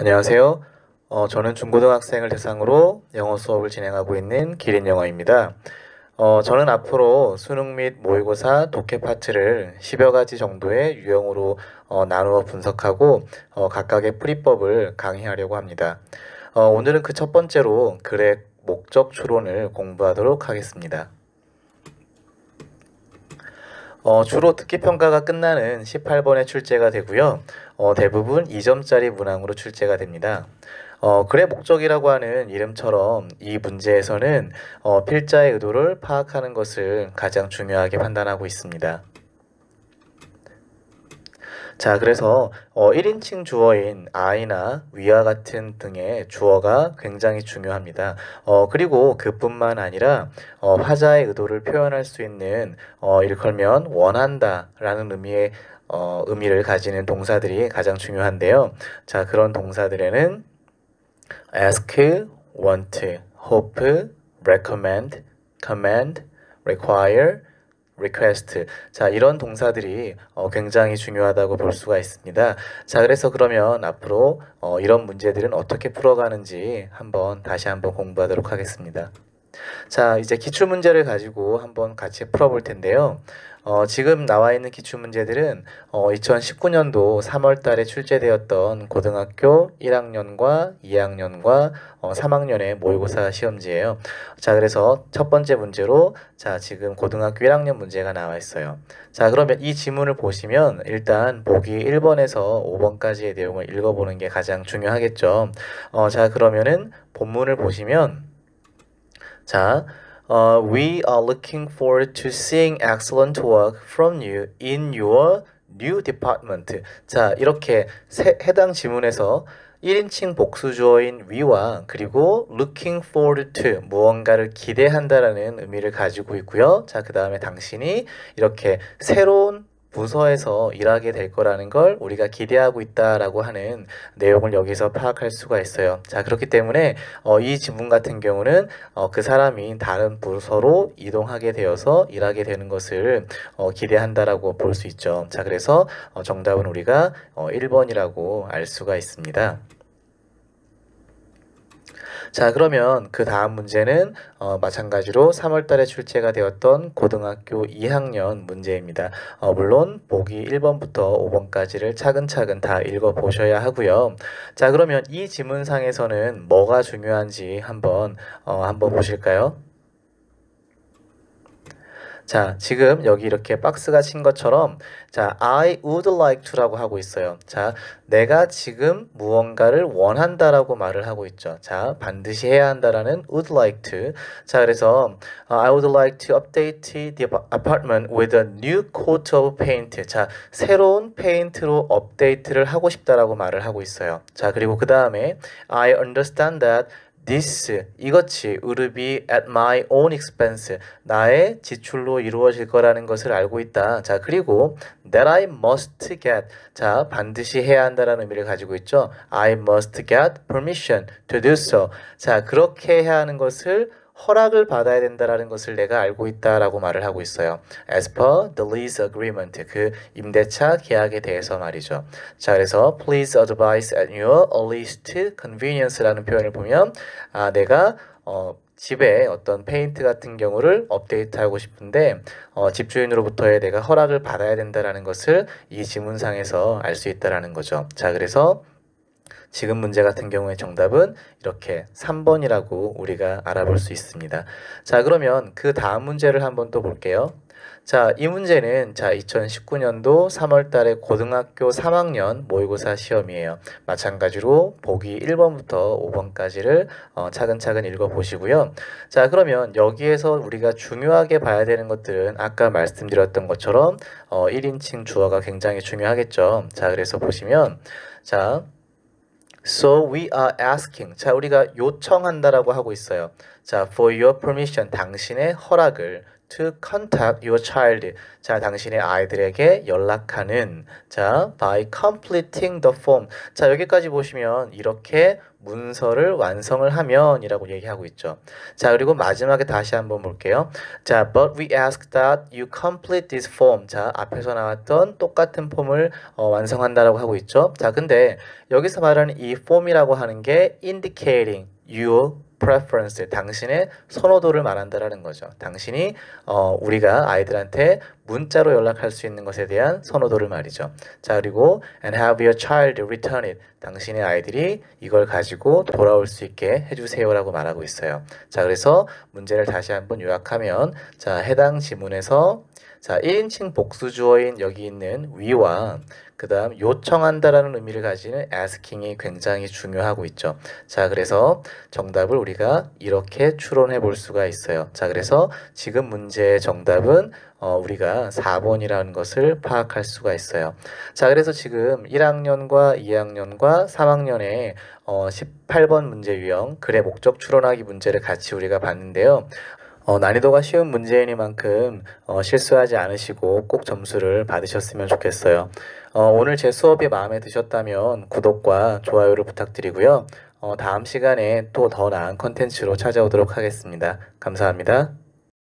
안녕하세요. 어, 저는 중고등학생을 대상으로 영어 수업을 진행하고 있는 기린 영어입니다. 어, 저는 앞으로 수능 및 모의고사 독해 파트를 10여 가지 정도의 유형으로 어, 나누어 분석하고 어, 각각의 풀이법을 강의하려고 합니다. 어, 오늘은 그 첫 번째로 글의 목적 추론을 공부하도록 하겠습니다. 어, 주로 듣기 평가가 끝나는 1 8번의 출제가 되고요. 어, 대부분 2점짜리 문항으로 출제가 됩니다. 어, 글의 목적이라고 하는 이름처럼 이 문제에서는 어, 필자의 의도를 파악하는 것을 가장 중요하게 판단하고 있습니다. 자, 그래서 어, 1인칭 주어인 아나 위와 같은 등의 주어가 굉장히 중요합니다. 어, 그리고 그뿐만 아니라 어, 화자의 의도를 표현할 수 있는 어, 일컬면 원한다 라는 의미의 어, 의미를 가지는 동사들이 가장 중요한데요. 자, 그런 동사들에는 ask, want, hope, recommend, command, require, request. 자, 이런 동사들이 어, 굉장히 중요하다고 볼 수가 있습니다. 자, 그래서 그러면 앞으로 어, 이런 문제들은 어떻게 풀어가는지 한번 다시 한번 공부하도록 하겠습니다. 자, 이제 기출 문제를 가지고 한번 같이 풀어볼 텐데요. 어, 지금 나와 있는 기출 문제들은 어, 2019년도 3월 달에 출제되었던 고등학교 1학년과 2학년과 어, 3학년의 모의고사 시험지예요. 자, 그래서 첫 번째 문제로 자, 지금 고등학교 1학년 문제가 나와 있어요. 자, 그러면 이 지문을 보시면 일단 보기 1번에서 5번까지의 내용을 읽어보는 게 가장 중요하겠죠. 어, 자, 그러면은 본문을 보시면 자, uh, we are looking forward to seeing excellent work from you in your new department. 자, 이렇게 세, 해당 지문에서 1인칭 복수조어인 e 와 그리고 looking forward to 무언가를 기대한다라는 의미를 가지고 있고요. 자, 그 다음에 당신이 이렇게 새로운 부서에서 일하게 될 거라는 걸 우리가 기대하고 있다라고 하는 내용을 여기서 파악할 수가 있어요. 자 그렇기 때문에 어, 이 지문 같은 경우는 어, 그 사람이 다른 부서로 이동하게 되어서 일하게 되는 것을 어, 기대한다라고 볼 수 있죠. 자 그래서 어, 정답은 우리가 1번이라고 어, 알 수가 있습니다. 자 그러면 그 다음 문제는 어, 마찬가지로 3월달에 출제가 되었던 고등학교 2학년 문제입니다. 어, 물론 보기 1번부터 5번까지를 차근차근 다 읽어보셔야 하고요. 자 그러면 이 지문상에서는 뭐가 중요한지 한번 어, 한번 보실까요? 자, 지금 여기 이렇게 박스가 친 것처럼 자, I would like to라고 하고 있어요. 자, 내가 지금 무언가를 원한다라고 말을 하고 있죠. 자, 반드시 해야 한다라는 would like to. 자, 그래서 어, I would like to update the apartment with a new coat of paint. 자, 새로운 페인트로 업데이트를 하고 싶다라고 말을 하고 있어요. 자, 그리고 그 다음에 I understand that this 이것이 의르비 at my own expense 나의 지출로 이루어질 거라는 것을 알고 있다. 자 그리고 that I must get 자 반드시 해야 한다라는 의미를 가지고 있죠. I must get permission to do so 자 그렇게 해야 하는 것을 허락을 받아야 된다라는 것을 내가 알고 있다라고 말을 하고 있어요. As per the lease agreement, 그 임대차 계약에 대해서 말이죠. 자, 그래서 please advise at your e a s t convenience라는 표현을 보면 아, 내가 어, 집에 어떤 페인트 같은 경우를 업데이트하고 싶은데 어, 집주인으로부터의 내가 허락을 받아야 된다라는 것을 이 지문상에서 알 수 있다라는 거죠. 자, 그래서 지금 문제 같은 경우에 정답은 이렇게 3번이라고 우리가 알아볼 수 있습니다. 자, 그러면 그 다음 문제를 한번 또 볼게요. 자, 이 문제는 자, 2019년도 3월 달에 고등학교 3학년 모의고사 시험이에요. 마찬가지로 보기 1번부터 5번까지를 어, 차근차근 읽어 보시고요. 자, 그러면 여기에서 우리가 중요하게 봐야 되는 것들은 아까 말씀드렸던 것처럼 어, 1인칭 주어가 굉장히 중요하겠죠. 자, 그래서 보시면 자, So we are asking. 자, 우리가 요청한다라고 하고 있어요. 자, for your permission. 당신의 허락을. to contact your child. 자, 당신의 아이들에게 연락하는 자, by completing the form. 자, 여기까지 보시면 이렇게 문서를 완성을 하면이라고 얘기하고 있죠. 자, 그리고 마지막에 다시 한번 볼게요. 자, but we ask that you complete this form. 자, 앞에서 나왔던 똑같은 폼을 어, 완성한다라고 하고 있죠. 자, 근데 여기서 말하는 이 form이라고 하는 게 indicating your preference, 당신의 선호도를 말한다라는 거죠. 당신이 어, 우리가 아이들한테 문자로 연락할 수 있는 것에 대한 선호도를 말이죠. 자 그리고 and have your child return it. 당신의 아이들이 이걸 가지고 돌아올 수 있게 해주세요라고 말하고 있어요. 자 그래서 문제를 다시 한번 요약하면 자 해당 지문에서 자 1인칭 복수주어인 여기 있는 위와 그 다음 요청한다라는 의미를 가지는 asking이 굉장히 중요하고 있죠. 자 그래서 정답을 우리가 이렇게 추론해 볼 수가 있어요. 자 그래서 지금 문제의 정답은 어, 우리가 4번이라는 것을 파악할 수가 있어요. 자, 그래서 지금 1학년과 2학년과 3학년에 어, 18번 문제 유형 글의 목적 추론하기 문제를 같이 우리가 봤는데요. 어, 난이도가 쉬운 문제이니만큼 어, 실수하지 않으시고 꼭 점수를 받으셨으면 좋겠어요. 어, 오늘 제 수업이 마음에 드셨다면 구독과 좋아요를 부탁드리고요. 어, 다음 시간에 또 더 나은 컨텐츠로 찾아오도록 하겠습니다. 감사합니다.